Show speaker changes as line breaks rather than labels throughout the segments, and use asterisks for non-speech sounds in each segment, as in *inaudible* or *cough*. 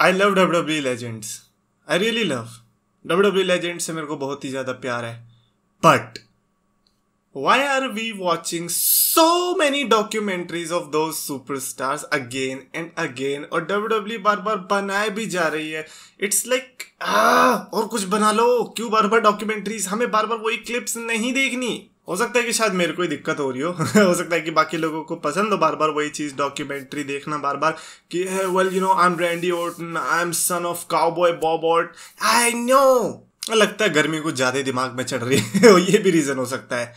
I love W legends I really love W legends से मेरे को बहुत ही ज़्यादा प्यार है but why are we watching so many documentaries of दो super stars again and again और डब्ल्यू e बार बार बनाए भी जा रही है इट्स लाइक like, और कुछ बना लो क्यों बार बार डॉक्यूमेंट्रीज हमें बार बार वही क्लिप्स नहीं देखनी हो सकता है कि शायद मेरे को ही दिक्कत हो रही हो *laughs* हो सकता है कि बाकी लोगों को पसंद हो बार बार वही चीज़ डॉक्यूमेंट्री देखना बार बार कि well you know I am Randy Orton I am son of cowboy Bob ऑट आई नो लगता है गर्मी कुछ ज्यादा दिमाग में चढ़ रही है *laughs* ये भी रीजन हो सकता है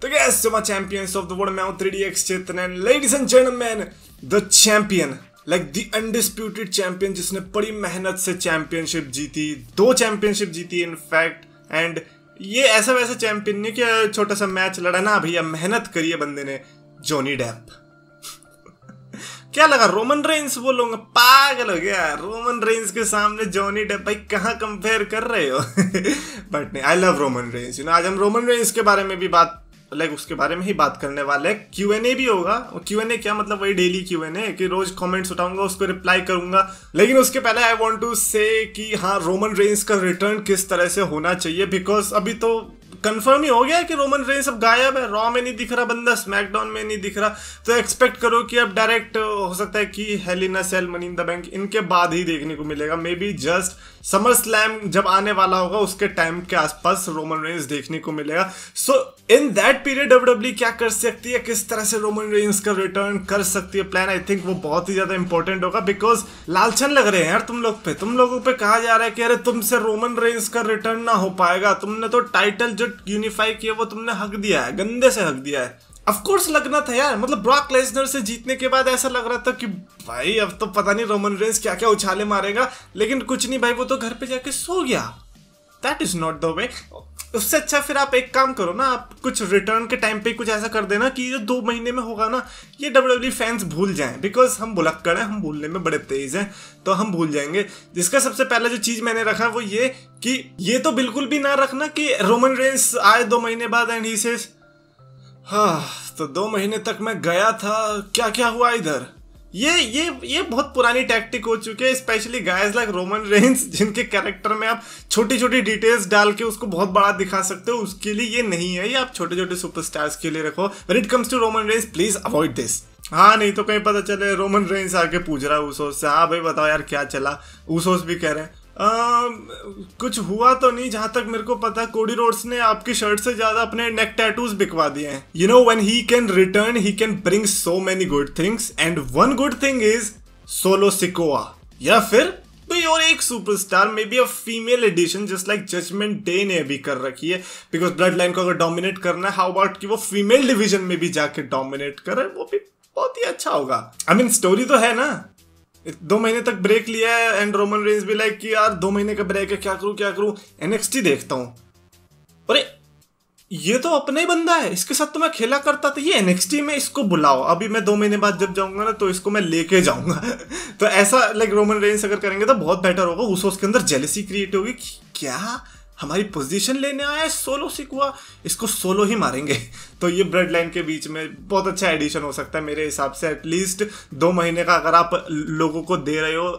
तो guess so much champions of the world मैं हूं 3DX Chetan and ladies and gentleman the champion like the undisputed champion जिसने बड़ी मेहनत से चैंपियनशिप जीती दो चैंपियनशिप जीती इनफैक्ट एंड ये ऐसा वैसा चैंपियन नहीं कि छोटा सा मैच लड़ा ना भैया मेहनत करिए बंदे ने जॉनी डेप *laughs* क्या लगा रोमन रेंस वो लोग पागल हो गया रोमन रेंस के सामने जॉनी डेप भाई कहाँ कंपेयर कर रहे हो बट *laughs* नहीं I love Roman Reigns you know आज हम रोमन रेंस के बारे में भी बात लाइक उसके बारे में ही बात करने वाले हैं क्यू एन ए भी होगा क्यू एन ए क्या मतलब वही डेली क्यू एन ए कि रोज कमेंट्स उठाऊंगा उसको रिप्लाई करूंगा लेकिन उसके पहले आई वांट टू से कि हाँ रोमन रेंस का रिटर्न किस तरह से होना चाहिए बिकॉज अभी तो कंफर्म ही हो गया है कि रोमन रेंस अब गायब है रॉ में नहीं दिख रहा बंदा स्मैकडाउन में नहीं दिख रहा तो एक्सपेक्ट करो कि अब डायरेक्ट हो सकता है कि hell in a cell money in the bank इनके बाद ही देखने को मिलेगा may be just summer slam जब आने वाला होगा उसके टाइम के आसपास रोमन रेंस देखने को मिलेगा so in that period W क्या कर सकती है किस तरह से रोमन रेंस का रिटर्न कर सकती है प्लान आई थिंक वो बहुत ही ज्यादा इंपॉर्टेंट होगा बिकॉज लालचन लग रहे हैं यार तुम लोग पे तुम लोगों पे कहा जा रहा है कि अरे तुमसे रोमन रेंस का रिटर्न ना हो पाएगा तुमने तो टाइटल जो यूनिफाई किया वो तुमने हक दिया है गंदे से हक दिया है ऑफ कोर्स लगना था यार मतलब ब्रॉक लेसनर से जीतने के बाद ऐसा लग रहा था कि भाई अब तो पता नहीं रोमन रेंस क्या क्या उछाले मारेगा लेकिन कुछ नहीं भाई वो तो घर पे जाके सो गया that is not the way उससे अच्छा फिर आप एक काम करो ना आप कुछ रिटर्न के टाइम पे कुछ ऐसा कर देना कि जो दो महीने में होगा ना ये डब्ल्यू फैंस e भूल जाएं बिकॉज हम बुलक्कड़ हैं हम भूलने में बड़े तेज हैं तो हम भूल जाएंगे जिसका सबसे पहला जो चीज़ मैंने रखा वो ये कि ये तो बिल्कुल भी ना रखना कि रोमन रेंस आए दो महीने बाद एंड ही सेज हाँ तो दो महीने तक मैं गया था क्या क्या हुआ इधर ये ये ये बहुत पुरानी टैक्टिक हो चुकी है specially guys like Roman Reigns जिनके कैरेक्टर में आप छोटी छोटी डिटेल्स डाल के उसको बहुत बड़ा दिखा सकते हो उसके लिए ये नहीं है ये आप छोटे छोटे सुपरस्टार्स के लिए रखो when it comes to Roman Reigns please avoid this हाँ नहीं तो कहीं पता चले रोमन रेंस आके पूछ रहा है उस से हाँ भाई बताओ यार क्या चला ऊसोस भी कह रहे हैं आ, um, कुछ हुआ तो नहीं जहां तक मेरे को पता कोडी रोड्स ने आपकी शर्ट से ज्यादा अपने नेक टैटूज बिकवा दिए हैं you know when he can return he can bring so many good things and one good thing is Solo Sikoa या फिर कोई और एक superstar may be a female edition just like Judgment Day ने अभी कर रखी है बिकॉज ब्लड लाइन को अगर डोमिनेट करना है हाउ अबाउट कि वो फीमेल डिवीजन में भी जाके डोमिनेट करे वो भी बहुत ही अच्छा होगा आई मीन स्टोरी तो है ना दो महीने तक ब्रेक लिया है एंड रोमन रेंज भी लाइक कि यार दो महीने का ब्रेक है क्या करूं क्या करूं एनएक्सटी देखता हूं अरे ये तो अपना ही बंदा है इसके साथ तो मैं खेला करता था ये एनएक्सटी में इसको बुलाओ अभी मैं दो महीने बाद जब जाऊंगा ना तो इसको मैं लेके जाऊंगा *laughs* तो ऐसा लाइक रोमन रेंज अगर करेंगे तो बहुत बेटर होगा उसको उसके अंदर जेलसी क्रिएट होगी क्या हमारी पोजीशन लेने आया है सोलो सिकुआ इसको सोलो ही मारेंगे *laughs* तो ये ब्रेड लाइन के बीच में बहुत अच्छा एडिशन हो सकता है मेरे हिसाब से एटलीस्ट दो महीने का अगर आप लोगों को दे रहे हो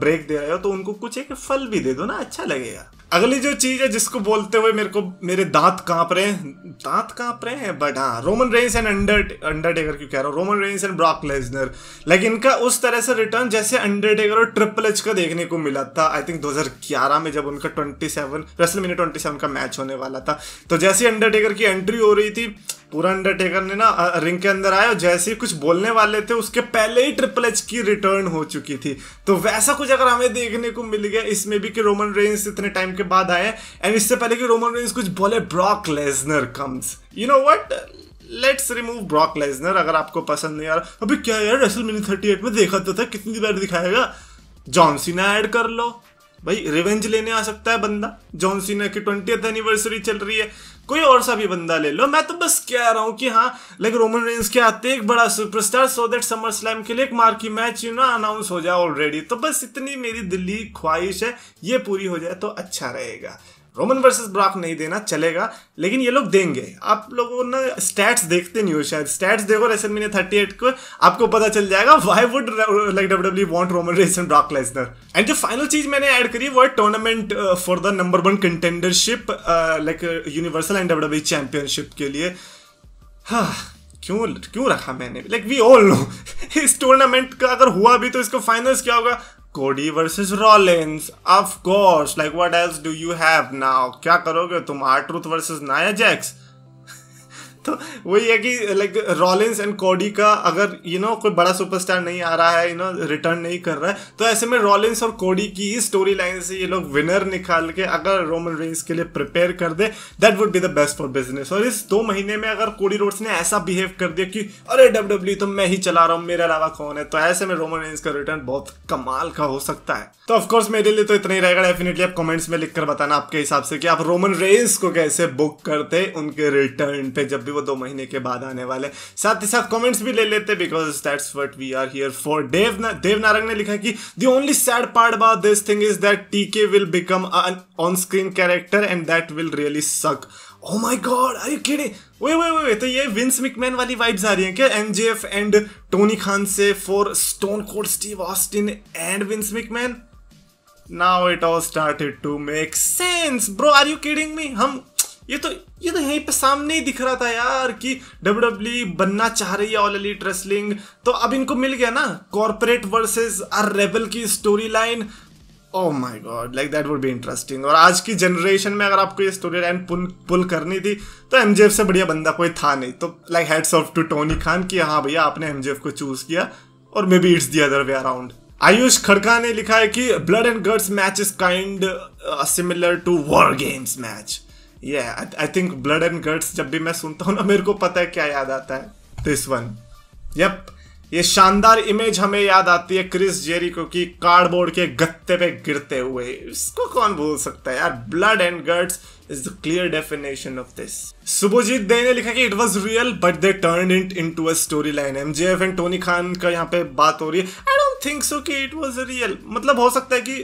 ब्रेक दे रहे हो तो उनको कुछ एक फल भी दे दो ना अच्छा लगेगा अगली जो चीज है जिसको बोलते हुए मेरे को मेरे दांत कांप रहे हैं दांत कांप रहे हैं बट हाँ Roman Reigns and under Undertaker क्यों कह रहा हूँ Roman Reigns and Brock Lesnar like इनका उस तरह से रिटर्न जैसे अंडरटेकर और ट्रिपल एच का देखने को मिला था आई थिंक 2011 में जब उनका twenty seven WrestleMania twenty का मैच होने वाला था तो जैसे अंडरटेकर की एंट्री हो रही थी पूरा अंडरटेकर ने ना रिंग के अंदर आया और जैसे ही कुछ बोलने वाले थे उसके पहले ही ट्रिपल एच की रिटर्न हो चुकी थी तो वैसा कुछ अगर हमें देखने को मिल गया इसमें भी कि रोमन रेंस इतने टाइम के बाद आए एंड इससे पहले कि रोमन रेंस कुछ बोले Brock Lesnar comes you know what let's remove Brock Lesnar अगर आपको पसंद नहीं आ रहा अभी क्या यार रेसल मिनी थर्टी एट में देखा तो था कितनी बार दिखाएगा जॉन सीना ऐड कर लो भाई रिवेंज लेने आ सकता है बंदा जॉन सीना की ट्वेंटी एनिवर्सरी चल रही है कोई और सा भी बंदा ले लो मैं तो बस कह रहा हूँ कि हाँ लाइक रोमन रेंस के आते एक बड़ा superstar so that summer slam के लिए एक marquee match you know announce हो जाए ऑलरेडी तो बस इतनी मेरी दिल्ली ख्वाहिश है ये पूरी हो जाए तो अच्छा रहेगा रोमन वर्सेस ब्राक नहीं देना चलेगा लेकिन ये लोग देंगे आप लोगों ने स्टैट्स देखते नहीं हो शायद स्टैट्स देखो रेसन मीन थर्टी एट को आपको पता चल जाएगा why would like W want Roman Reigns and Brock Lesnar and जो फाइनल चीज मैंने ऐड करी वो है tournament for the number one contendership like universal and W championship के लिए हाँ क्यों क्यों रखा मैंने लाइक वी ऑल नो इस टूर्नामेंट का अगर हुआ भी तो इसको फाइनल्स क्या होगा Cody versus Rollins, of course. Like, what else do you have now? क्या करोगे तुम? Art versus Nia Jax. तो वही है कि लाइक रॉलिंस एंड कॉडी का अगर यू you नो know, कोई बड़ा सुपरस्टार नहीं आ रहा है यू नो रिटर्न नहीं कर रहा है तो ऐसे में रॉलिंस और कॉडी की ही स्टोरी लाइन से ये लोग विनर निकाल के अगर रोमन रेंस के लिए प्रिपेयर कर दे that would be the best for business और इस दो महीने में अगर कोडी रोड्स ने ऐसा बिहेव कर दिया कि अरे डब्ल्यू e तो मैं ही चला रहा हूँ मेरे अलावा कौन है तो ऐसे में रोमन रेंस का रिटर्न बहुत कमाल का हो सकता है तो ऑफकोर्स मेरे लिए तो इतना ही रहेगा डेफिनेटली आप कॉमेंट्स में लिखकर बताना आपके हिसाब से कि आप रोमन रेंस को कैसे बुक करते उनके रिटर्न पे जब भी वो दो महीने के बाद आने वाले साथ ही साथ कमेंट्स भी ले लेते because that's what we are here for Dev Dev Narang ने लिखा कि the only sad part about this thing is that T K will become on screen character and that will really suck oh my god are you kidding way way way तो ये wins मिकमैन वाली vibes आ रही हैं क्या MJF and Tony Khan से for Stone Cold Steve Austin and Vince McMahon now it all started to make sense bro are you kidding me हम ये तो ये तो यहीं पे सामने ही दिख रहा था यार कि डब्ल्यू e बनना चाह रही है ऑल एलिट रेसलिंग तो अब इनको मिल गया ना कॉरपोरेट वर्सेज आर रेबल की story line oh my god like that would be interesting और आज की जनरेशन में अगर आपको ये स्टोरी लाइन पुल पुल करनी थी तो एम से बढ़िया बंदा कोई था नहीं तो like heads off to Tony Khan कि हाँ भैया आपने एम को चूज किया और may be it's the other way around Ayush Khadka ने लिखा है कि blood and guts match is kind similar to war games match yeah i think blood and guts जब भी मैं सुनता हूँ ना मेरे को पता है क्या याद आता है दिस वन यप ये शानदार इमेज हमें याद आती है क्रिस जेरी को कि कार्डबोर्ड के गत्ते पे गिरते हुए इसको कौन भूल सकता है यार blood and guts is the clear definition of this Subojit De ने लिखा कि it was real but they turn it to a story line F and Tony Khan का यहाँ पे बात हो रही है आई डोंट थिंक सो कि इट वॉज रियल मतलब हो सकता है कि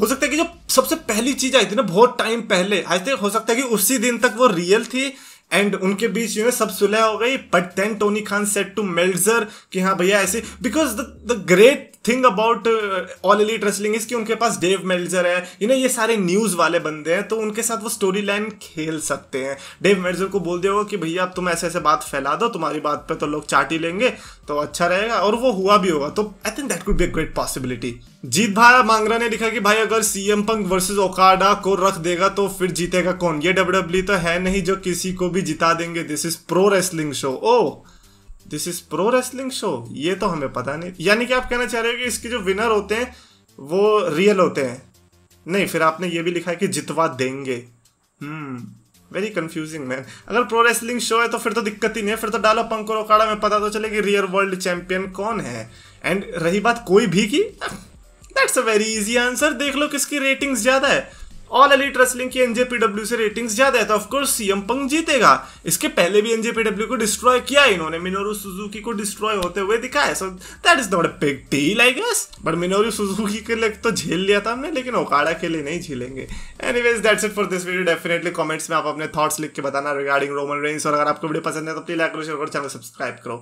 हो सकता है कि जो सबसे पहली चीज आई थी ना बहुत टाइम पहले आई तक हो सकता है कि उसी दिन तक वो रियल थी एंड उनके बीच यू नो सब सुलह हो गई but then Tony Khan said to Meltzer कि हाँ भैया ऐसे because the great thing about All Elite Wrestling is कि उनके पास डेव मेल्जर है यू नो ये सारे न्यूज़ वाले बंदे हैं तो उनके साथ वो स्टोरी लाइन खेल सकते हैं डेव मेल्जर को बोल दिया कि भैया अब तुम ऐसे ऐसे बात फैला दो तुम्हारी बात पर तो लोग चाट ही लेंगे तो अच्छा रहेगा और वो हुआ भी होगा तो I think that could be a great possibility Jeet भाई मांगरा ने लिखा कि भाई अगर सीएम पंक वर्सेस ओकाडा को रख देगा तो फिर जीतेगा कौन ये डब्ल्यू e तो है नहीं जो किसी को भी जिता देंगे this is pro wrestling show oh this is pro wrestling show ये तो हमें पता नहीं यानी कि आप कहना चाह रहे हो कि इसके जो विनर होते हैं वो रियल होते हैं नहीं फिर आपने ये भी लिखा है कि जितवा देंगे हम्म वेरी कंफ्यूजिंग मैन अगर प्रो रेसलिंग शो है तो फिर तो दिक्कत ही नहीं है फिर तो डालो पंको रोकाड़ा में पता तो चले कि रियल वर्ल्ड चैंपियन कौन है एंड रही बात कोई भी की that's a very easy answer देख लो किसकी रेटिंग्स ज्यादा है ऑल एलिट रेसलिंग की एनजेपीडब्ल्यू से रेटिंग ज्यादा है तो ऑफकोर्स सीएम पंग जीतेगा इसके पहले भी एनजेपीडब्ल्यू को डिस्ट्रॉय किया इन्होंने मिनोरू सुजुकी को डिस्ट्रॉय होते हुए दिखाया so that is not a big deal I guess but Minoru Suzuki के लिए तो झेल लिया था हमने लेकिन ओकाड़ा के लिए नहीं झेलेंगे anyways that's it for this video definitely comments में आप अपने थॉट्स लिख के बताना रिगार्डिंग रोमन रेंस और अगर आपको वीडियो पसंद है तो प्लीज लाइक करो शेयर करो चैनल सब्सक्राइब करो